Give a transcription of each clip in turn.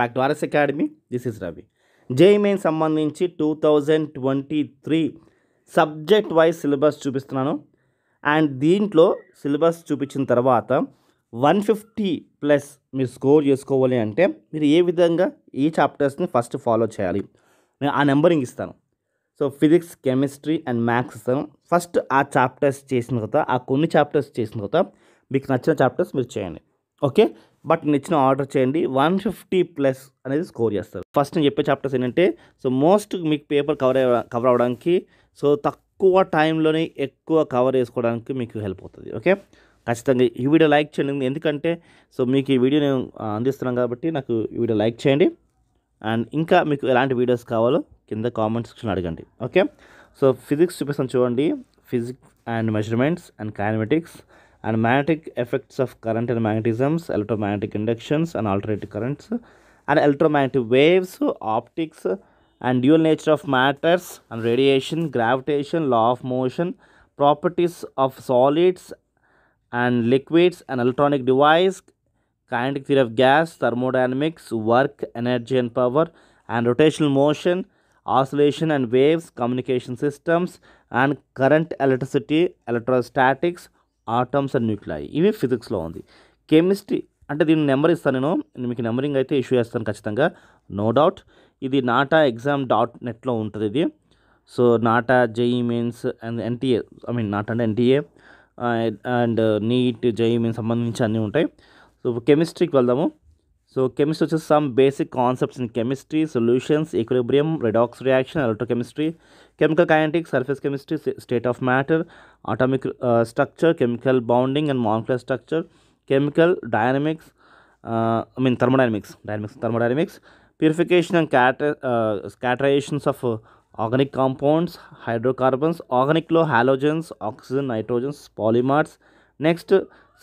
Back to RS academy this is Ravi JEE main సంబంధించి two thousand twenty three subject wise syllabus చూపిస్తున్నాను and దీంట్లో syllabus చూపించిన తర్వాత one fifty plus మీరు score చేసుకోవాలి అంటే మీరు ఏ విధంగా ఈ చాప్టర్స్ని ఫస్ట్ ఫాలో చేయాలి నేను ఆ నెంబరింగ్ ఇస్తాను so physics chemistry and maths ఇస్తాను ఫస్ట్ ఆ చాప్టర్స్ చేసిన తర్వాత ఆ కొన్ని చాప్టర్స్ చేసిన తర్వాత మీకు నచ్చిన చాప్టర్స్ మీరు చేయండి ఓకే బట్ నేను ఇచ్చిన ఆర్డర్ చేయండి వన్ ఫిఫ్టీ ప్లస్ అనేది స్కోర్ చేస్తారు ఫస్ట్ నేను చెప్పే చాప్టర్స్ ఏంటంటే సో మోస్ట్ మీకు పేపర్ కవర్ కవర్ అవ్వడానికి సో తక్కువ టైంలోనే ఎక్కువ కవర్ చేసుకోవడానికి మీకు హెల్ప్ అవుతుంది ఓకే ఖచ్చితంగా ఈ వీడియో లైక్ చేయండి ఎందుకంటే సో మీకు ఈ వీడియో నేను అందిస్తున్నాను కాబట్టి నాకు ఈ వీడియో లైక్ చేయండి అండ్ ఇంకా మీకు ఎలాంటి వీడియోస్ కావాలో కింద కామెంట్ సెక్షన్ అడగండి ఓకే సో ఫిజిక్స్ చూపిస్తాను చూడండి physics and measurements and kinematics and magnetic effects of current and magnetisms, electromagnetic inductions and alternating currents, and electromagnetic waves, optics, and dual nature of matters and radiation, gravitation, law of motion, properties of solids and liquids, and electronic device, kinetic theory of gas, thermodynamics, work, energy and power, and rotational motion, oscillation and waves, communication systems, and current electricity, electrostatics, atoms and nuclei ఇవి ఫిజిక్స్లో ఉంది chemistry అంటే దీన్ని number ఇస్తాను నేను మీకు numbering అయితే issue చేస్తాను ఖచ్చితంగా నో డౌట్ ఇది నాటా ఎగ్జామ్ డాట్ నెట్లో ఉంటుంది ఇది so NATA JEE mains and NTA I mean NATA అంటే NTA and NEET JEE mains సంబంధించి అన్నీ ఉంటాయి సో కెమిస్ట్రీకి వెళ్దాము So chemistry is some basic concepts in chemistry, solutions, equilibrium, redox reaction, electrochemistry, chemical kinetics, surface chemistry, state of matter, atomic uh, structure, chemical bonding and molecular structure, chemical dynamics, uh, I mean thermodynamics, dynamics, thermodynamics, purification and cat uh, of uh, organic compounds, hydrocarbons, organic low halogens, oxygen, nitrogens, polymers. Next,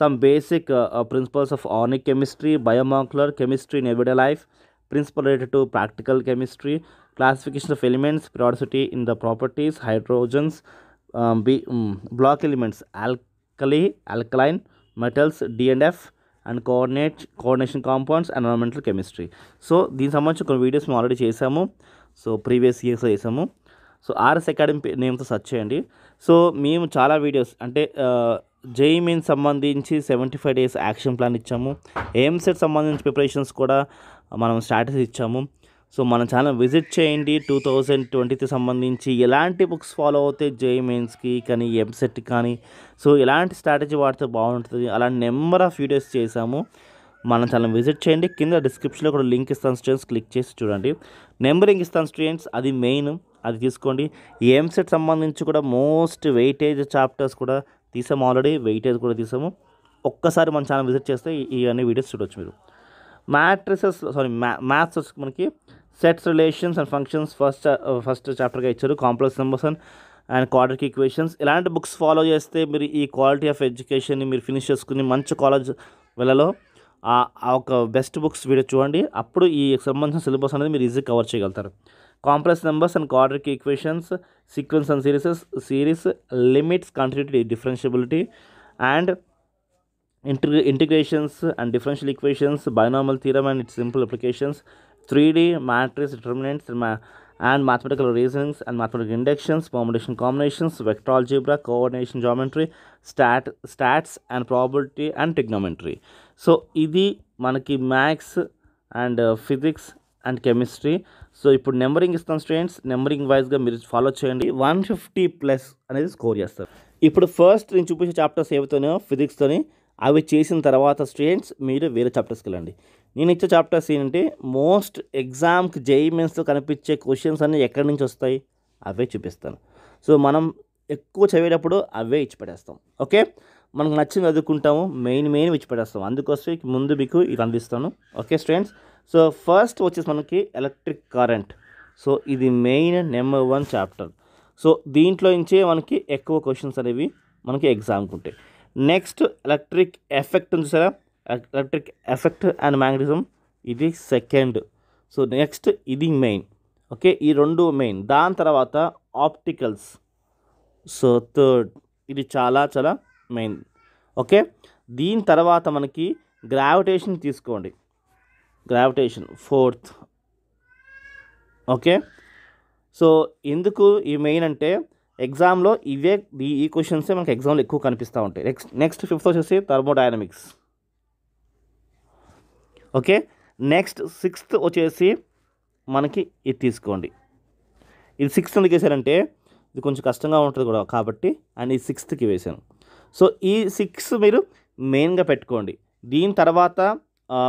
some basic principles of organic chemistry, biomolecular chemistry in everyday life, principle related to practical chemistry, classification of elements, periodicity in the properties, hydrogens, um, B, um, block elements, alkali, alkaline, metals, D and F, and coordinate coordination compounds environmental chemistry so దీనికి సంబంధించి కొన్ని videos మేము already చేసాము so previous ఇయర్స్లో చేసాము so RS academy నేమ్తో search చేయండి so మేము చాలా వీడియోస్ అంటే జేఈ మెయిన్ సంబంధించి seventy five days action plan ఇచ్చాము ఏఎంసెట్ సంబంధించి ప్రిపరేషన్స్ కూడా మనం స్ట్రాటజీ ఇచ్చాము సో మన ఛానల్ విజిట్ చేయండి టూ థౌజండ్ ట్వంటీకి సంబంధించి ఎలాంటి బుక్స్ ఫాలో అవుతాయి జేఈ మెయిన్స్కి కానీ ఎంసెట్ కానీ సో ఎలాంటి స్ట్రాటజీ వాడితే బాగుంటుంది అలాంటి నెంబర్ ఆఫ్ వీడియోస్ చేశాము మన ఛానల్ విజిట్ చేయండి కింద డిస్క్రిప్షన్లో కూడా లింక్ ఇస్తాను స్టూడెంట్స్ క్లిక్ చేసి చూడండి నెంబరింగ్ ఇస్తాను స్టూడెంట్స్ అది మెయిన్ అది తీసుకోండి ఎంసెట్ సంబంధించి కూడా మోస్ట్ వెయిటేజ్ చాప్టర్స్ కూడా తీసాము ఆల్రెడీ వెయిటేజ్ కూడా తీసాము ఒక్కసారి మన ఛానల్ విజిట్ చేస్తే ఇవన్నీ వీడియోస్ చూడవచ్చు మీరు మ్యాట్రిసెస్ సారీ మ్యా మ్యాథ్స్ మనకి sets relations and functions first first చాప్టర్గా ఇచ్చారు కాంప్లెక్స్ నెంబర్స్ అండ్ క్వార్టర్కి ఈక్వేషన్స్ ఇలాంటి బుక్స్ ఫాలో చేస్తే మీరు ఈ క్వాలిటీ ఆఫ్ ఎడ్యుకేషన్ని మీరు ఫినిష్ చేసుకుని మంచి కాలేజ్ వెళ్ళలో ఆ ఒక బెస్ట్ బుక్స్ వీడియో చూడండి అప్పుడు ఈ సంబంధించిన సిలబస్ అనేది మీరు ఈజీ కవర్ చేయగలుగుతారు complex numbers and quadratic equations sequence and series series limits continuity, differentiability and integ integrations and differential equations binomial theorem and its simple applications 3d matrix determinants and mathematical reasonings and mathematical inductions, permutation combinations, vector algebra, coordination geometry, stat, stats and probability and trigonometry. So, ఇది మనకి max and uh, physics and chemistry. So ఇప్పుడు numbering ఇస్తాం students numbering వైజ్గా మీరు follow చేయండి one fifty plus అనేది score చేస్తారు ఇప్పుడు ఫస్ట్ నేను చూపించే చాప్టర్స్ ఏవైతేనో ఫిజిక్స్తోని అవి చేసిన తర్వాత స్టూడెంట్స్ మీరు వేరే చాప్టర్స్కి వెళ్ళండి నేను ఇచ్చే చాప్టర్స్ ఏంటంటే మోస్ట్ ఎగ్జామ్కి జేఈ మెన్స్తో కనిపించే క్వశ్చన్స్ అన్నీ ఎక్కడి నుంచి వస్తాయి అవే చూపిస్తాను సో మనం ఎక్కువ చదివేటప్పుడు అవే ఇచ్చి ఓకే మనకు నచ్చింది చదువుకుంటాము మెయిన్ మెయిన్ విచ్చిపెట్టేస్తాము అందుకోసం ముందు మీకు ఇది అందిస్తాను ఓకే స్టూడెంట్స్ సో ఫస్ట్ వచ్చేసి మనకి ఎలక్ట్రిక్ కరెంట్ సో ఇది main number one chapter so దీంట్లో నుంచే మనకి ఎక్కువ క్వశ్చన్స్ అనేవి మనకి ఎగ్జామ్కి ఉంటాయి నెక్స్ట్ ఎలక్ట్రిక్ ఎఫెక్ట్ ఉంది సరే ఎలక్ట్రిక్ ఎఫెక్ట్ అండ్ మ్యాగ్నిజం ఇది సెకండ్ సో నెక్స్ట్ ఇది మెయిన్ ఓకే ఈ రెండు మెయిన్ దాని తర్వాత ఆప్టికల్స్ సో థర్డ్ ఇది చాలా చాలా మెయిన్ ఓకే దీని తర్వాత మనకి గ్రావిటేషన్ తీసుకోండి గ్రావిటేషన్ ఫోర్త్ ఓకే సో ఎందుకు ఈ మెయిన్ అంటే ఎగ్జామ్లో ఇవే ఈ క్వశ్చన్సే మనకి ఎగ్జామ్లో ఎక్కువ కనిపిస్తూ ఉంటాయి నెక్స్ట్ నెక్స్ట్ ఫిఫ్త్ వచ్చేసి థర్మోడైనమిక్స్ ఓకే నెక్స్ట్ సిక్స్త్ వచ్చేసి మనకి ఇది తీసుకోండి ఇది సిక్స్త్ ఎందుకు వేసారంటే ఇది కొంచెం కష్టంగా ఉంటుంది కూడా కాబట్టి అండ్ ఈ సిక్స్త్కి వేశాను సో ఈ సిక్స్ మీరు మెయిన్గా పెట్టుకోండి దీని తర్వాత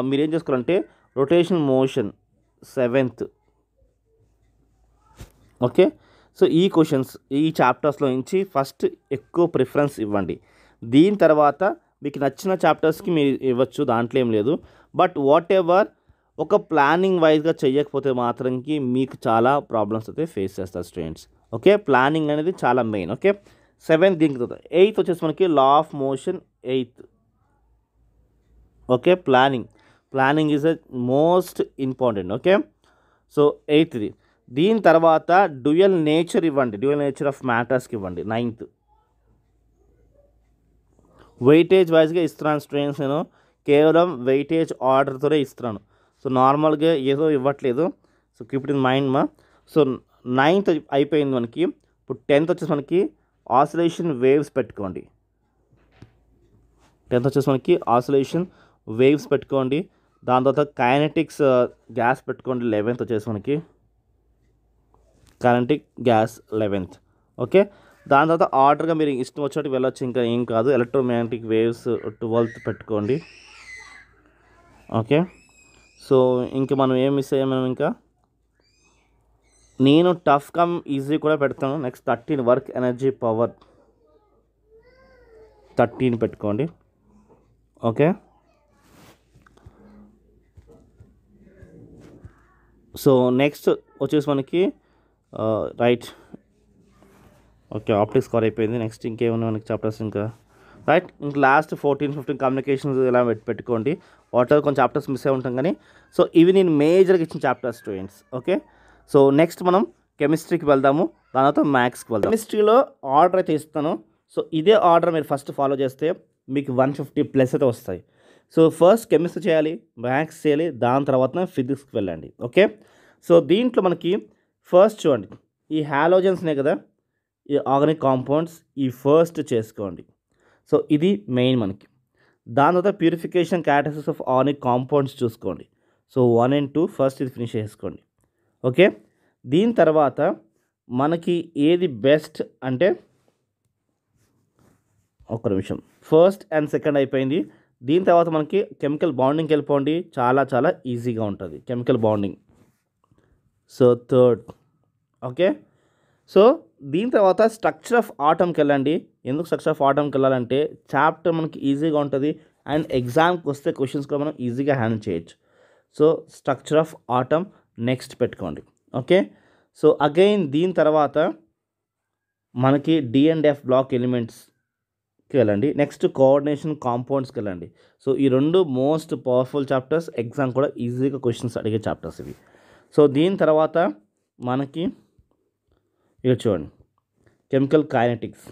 మీరు ఏం చేసుకోవాలంటే rotation motion seventh okay so ఈ క్వశ్చన్స్ ఈ చాప్టర్స్లో నుంచి ఫస్ట్ ఎక్కువ ప్రిఫరెన్స్ ఇవ్వండి దీని తర్వాత మీకు నచ్చిన చాప్టర్స్కి మీరు ఇవ్వచ్చు దాంట్లో ఏం లేదు బట్ వాట్ ఎవర్ ఒక ప్లానింగ్ వైజ్గా చేయకపోతే మాత్రంకి మీకు చాలా ప్రాబ్లమ్స్ అయితే ఫేస్ చేస్తారు స్టూడెంట్స్ ఓకే ప్లానింగ్ అనేది చాలా మెయిన్ ఓకే సెవెంత్ దీనికి ఎయిత్ వచ్చేసి మనకి law of motion eighth okay planning planning is a most important okay so eighth ఇది దీని తర్వాత డ్యూయల్ నేచర్ ఇవ్వండి డ్యూయల్ నేచర్ ఆఫ్ మ్యాటర్స్కి ఇవ్వండి నైన్త్ వెయిటేజ్ వైజ్గా ఇస్తున్నాను స్టూడెంట్స్ నేను కేవలం వెయిటేజ్ ఆర్డర్తోనే ఇస్తున్నాను సో నార్మల్గా ఏదో ఇవ్వట్లేదు సో కీప్ ఇన్ మైండ్ మా సో నైన్త్ అయిపోయింది మనకి ఇప్పుడు టెన్త్ వచ్చేసి మనకి ఆసిలేషన్ వేవ్స్ పెట్టుకోండి టెన్త్ వచ్చేసి మనకి ఆసిలేషన్ వేవ్స్ పెట్టుకోండి దాని తర్వాత కైనెటిక్స్ గ్యాస్ పెట్టుకోండి లెవెన్త్ వచ్చేసి మనకి కైనటిక్ గ్యాస్ లెవెన్త్ ఓకే దాని తర్వాత ఆర్డర్గా మీరు ఇష్టం వచ్చినట్టు వెళ్ళొచ్చు ఇంకా ఏం కాదు ఎలక్ట్రోమాగ్నెటిక్ వేవ్స్ ట్వెల్త్ పెట్టుకోండి ఓకే సో ఇంకా మనం ఏం మిస్ అయ్యాం మనం ఇంకా నేను టఫ్ కమ్ ఈజీ కూడా పెడతాను next thirteen work energy power thirteen పెట్టుకోండి ఓకే సో నెక్స్ట్ వచ్చేసి మనకి రైట్ ఓకే ఆప్టిక్స్ కవర్ అయిపోయింది నెక్స్ట్ ఇంకేమైనా మనకి చాప్టర్స్ ఇంకా రైట్ ఇంక లాస్ట్ ఫోర్టీన్ ఫిఫ్టీన్ కమ్యూనికేషన్స్ ఇలా పెట్టుకోండి వాటర్ కొంచెం చాప్టర్స్ మిస్ అయి ఉంటాం కానీ సో ఇవి నేను మేజర్గా ఇచ్చిన chapters students okay so next మనం కెమిస్ట్రీకి వెళ్దాము తర్వాత మ్యాథ్స్కి వెళ్దాం కెమిస్ట్రీలో ఆర్డర్ అయితే ఇస్తాను సో ఇదే ఆర్డర్ మీరు ఫస్ట్ ఫాలో చేస్తే మీకు వన్ ఫిఫ్టీ ప్లస్ అయితే వస్తాయి సో ఫస్ట్ కెమిస్ట్రీ చేయాలి మ్యాథ్స్ చేయాలి దాని తర్వాత ఫిజిక్స్కి వెళ్ళండి ఓకే సో దీంట్లో మనకి ఫస్ట్ చూడండి ఈ హాలోజన్స్నే కదా ఈ ఆర్గానిక్ కాంపౌండ్స్ ఈ ఫస్ట్ చేసుకోండి సో ఇది మెయిన్ మనకి దాని తర్వాత ప్యూరిఫికేషన్ క్యాటసిస్ ఆఫ్ ఆర్గానిక్ కాంపౌండ్స్ చూసుకోండి so one and two first ఇది ఫినిష్ చేసుకోండి ఓకే దీని తర్వాత మనకి ఏది బెస్ట్ అంటే ఒక నిమిషం ఫస్ట్ అండ్ సెకండ్ అయిపోయింది దీని తర్వాత మనకి కెమికల్ బాండింగ్కి వెళ్ళిపోండి చాలా చాలా ఈజీగా ఉంటుంది chemical bonding so third okay so దీని తర్వాత స్ట్రక్చర్ ఆఫ్ ఆటంకి వెళ్ళండి ఎందుకు స్ట్రక్చర్ ఆఫ్ ఆటంకి వెళ్ళాలంటే చాప్టర్ మనకి ఈజీగా ఉంటుంది అండ్ ఎగ్జామ్కి వస్తే క్వశ్చన్స్ కూడా మనం ఈజీగా హ్యాండిల్ చేయొచ్చు so structure of atom next పెట్టుకోండి ఓకే సో అగైన్ దీని తర్వాత మనకి డి ఎఫ్ బ్లాక్ ఎలిమెంట్స్కి వెళ్ళండి నెక్స్ట్ కోఆర్డినేషన్ కాంపౌండ్స్కి వెళ్ళండి సో ఈ రెండు మోస్ట్ పవర్ఫుల్ చాప్టర్స్ ఎగ్జామ్ కూడా ఈజీగా క్వశ్చన్స్ అడిగే చాప్టర్స్ ఇవి సో దీని తర్వాత మనకి ఇక్కడ చూడండి కెమికల్ కైనెటిక్స్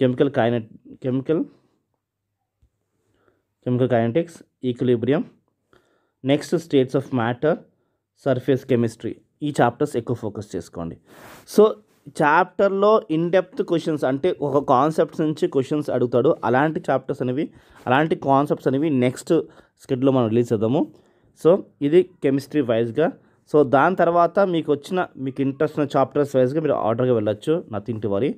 కెమికల్ కైనె chemical chemical kinetics equilibrium next states of matter surface chemistry ఈ చాప్టర్స్ ఎక్కువ ఫోకస్ చేసుకోండి సో చాప్టర్లో ఇన్ డెప్త్ క్వశ్చన్స్ అంటే ఒక కాన్సెప్ట్స్ నుంచి క్వశ్చన్స్ అడుగుతాడు అలాంటి చాప్టర్స్ అనేవి అలాంటి కాన్సెప్ట్స్ అనేవి నెక్స్ట్ స్కెడ్లో మనం రిలీజ్ చేద్దాము సో ఇది కెమిస్ట్రీ వైజ్గా సో దాని తర్వాత మీకు వచ్చిన మీకు ఇంట్రెస్ట్ ఉన్న చాప్టర్స్ వైజ్గా మీరు ఆర్డర్గా వెళ్ళొచ్చు నథింగ్ టు వరీ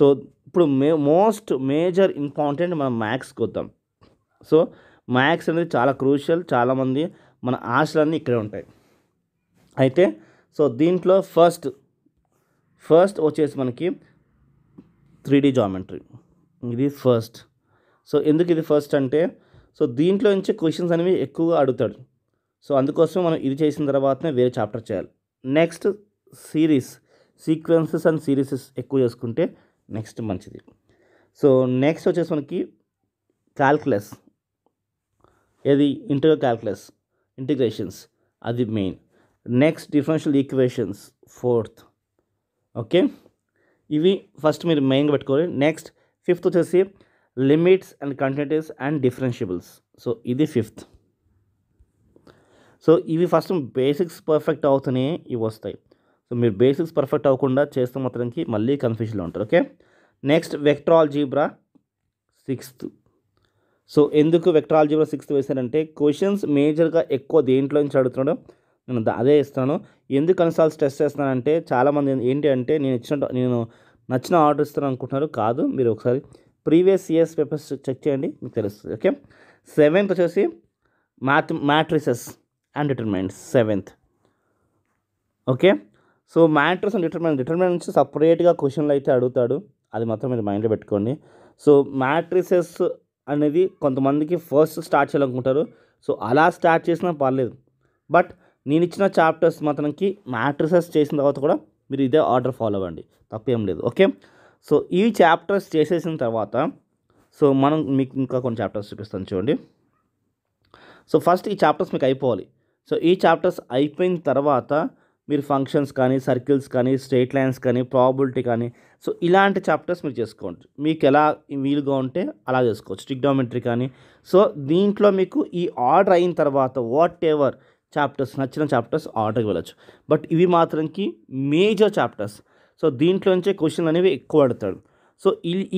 సో ఇప్పుడు మే మోస్ట్ మేజర్ ఇంపార్టెంట్ మనం మ్యాథ్స్కి వద్దాం సో మ్యాథ్స్ అనేది చాలా క్రూషియల్ చాలామంది మన ఆశలన్నీ ఇక్కడే ఉంటాయి అయితే సో దీంట్లో ఫస్ట్ ఫస్ట్ వచ్చేసి మనకి త్రీ డి జామెట్రీ ఇది ఫస్ట్ సో ఎందుకు ఇది ఫస్ట్ అంటే సో దీంట్లో నుంచి క్వశ్చన్స్ అనేవి ఎక్కువగా అడుగుతాడు సో అందుకోసం మనం ఇది చేసిన తర్వాతనే వేరే చాప్టర్ చేయాలి next series sequences and series ఎక్కువ చేసుకుంటే నెక్స్ట్ మంచిది సో నెక్స్ట్ వచ్చేసి మనకి క్యాల్కులస్ ఏది ఇంటర్ క్యాల్కులస్ ఇంటిగ్రేషన్స్ అది main next differential equations fourth okay ఇవి ఫస్ట్ మీరు మెయిన్గా పెట్టుకోవాలి నెక్స్ట్ ఫిఫ్త్ వచ్చేసి limits and continuity and differentiables so ఇది ఫిఫ్త్ సో ఇవి ఫస్ట్ బేసిక్స్ పర్ఫెక్ట్ అవుతూనే ఇవి వస్తాయి సో మీరు బేసిక్స్ పర్ఫెక్ట్ అవ్వకుండా చేస్తే మాత్రంకి మళ్ళీ కన్ఫ్యూజన్లో ఉంటారు okay next vector algebra sixth so ఎందుకు వెక్ట్రాలజీలో సిక్స్త్ వేశారంటే క్వశ్చన్స్ మేజర్గా ఎక్కువ దేంట్లో నుంచి అడుగుతున్నాడు నేను అదే ఇస్తాను ఎందుకు కొన్నిసార్లు స్ట్రెస్ చేస్తానంటే చాలామంది ఏంటి అంటే నేను ఇచ్చిన నేను నచ్చిన ఆర్డర్ ఇస్తాను అనుకుంటున్నారు కాదు మీరు ఒకసారి ప్రీవియస్ ఇయర్స్ పేపర్స్ చెక్ చేయండి మీకు తెలుస్తుంది ఓకే సెవెంత్ వచ్చేసి math matrices and determinants seventh okay so matrix and determinant determinant నుంచి సపరేట్గా క్వశ్చన్లు అయితే అడుగుతాడు అది మాత్రం మీరు మైండ్లో పెట్టుకోండి సో మ్యాట్రిసెస్ అనేది కొంతమందికి ఫస్ట్ స్టార్ట్ చేయాలనుకుంటారు సో అలా స్టార్ట్ చేసినా పర్లేదు బట్ నేను ఇచ్చిన చాప్టర్స్ మాత్రంకి మ్యాట్రిసెస్ చేసిన తర్వాత కూడా మీరు ఇదే ఆర్డర్ ఫాలో అవ్వండి తప్పేం లేదు ఓకే సో ఈ చాప్టర్స్ చేసేసిన తర్వాత సో మనం మీకు ఇంకా కొన్ని చాప్టర్స్ చూపిస్తాను చూడండి సో ఫస్ట్ ఈ చాప్టర్స్ మీకు అయిపోవాలి సో ఈ చాప్టర్స్ అయిపోయిన తర్వాత మీరు ఫంక్షన్స్ కానీ సర్కిల్స్ కానీ స్ట్రేట్ లైన్స్ కానీ ప్రాబిలిటీ కానీ సో ఇలాంటి చాప్టర్స్ మీరు చేసుకోండి మీకు ఎలా వీలుగా ఉంటే అలా చేసుకోవచ్చు ట్రిగ్నోమెట్రీ కానీ సో దీంట్లో మీకు ఈ ఆర్డర్ అయిన తర్వాత వాట్ ఎవర్ చాప్టర్స్ నచ్చిన చాప్టర్స్ ఆర్డర్కి వెళ్ళచ్చు బట్ ఇవి మాత్రంకి మేజర్ చాప్టర్స్ సో దీంట్లో నుంచే క్వశ్చన్ అనేవి ఎక్కువ అడతాడు సో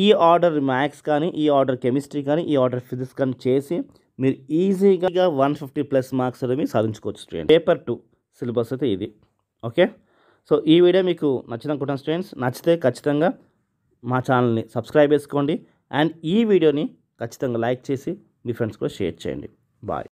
ఈ ఆర్డర్ మ్యాథ్స్ కానీ ఈ ఆర్డర్ కెమిస్ట్రీ కానీ ఈ ఆర్డర్ ఫిజిక్స్ కానీ చేసి మీరు ఈజీగా వన్ ఫిఫ్టీ ప్లస్ మార్క్స్ అనేవి సాధించుకోవచ్చు స్టూడెంట్ పేపర్ టూ సిలబస్ అయితే ఇది ఓకే సో ఈ వీడియో మీకు నచ్చిందనుకుంటాను స్టూడెంట్స్ నచ్చితే ఖచ్చితంగా మా ఛానల్ని సబ్స్క్రైబ్ చేసుకోండి అండ్ ఈ వీడియోని ఖచ్చితంగా లైక్ చేసి మీ ఫ్రెండ్స్ కూడా షేర్ చేయండి బాయ్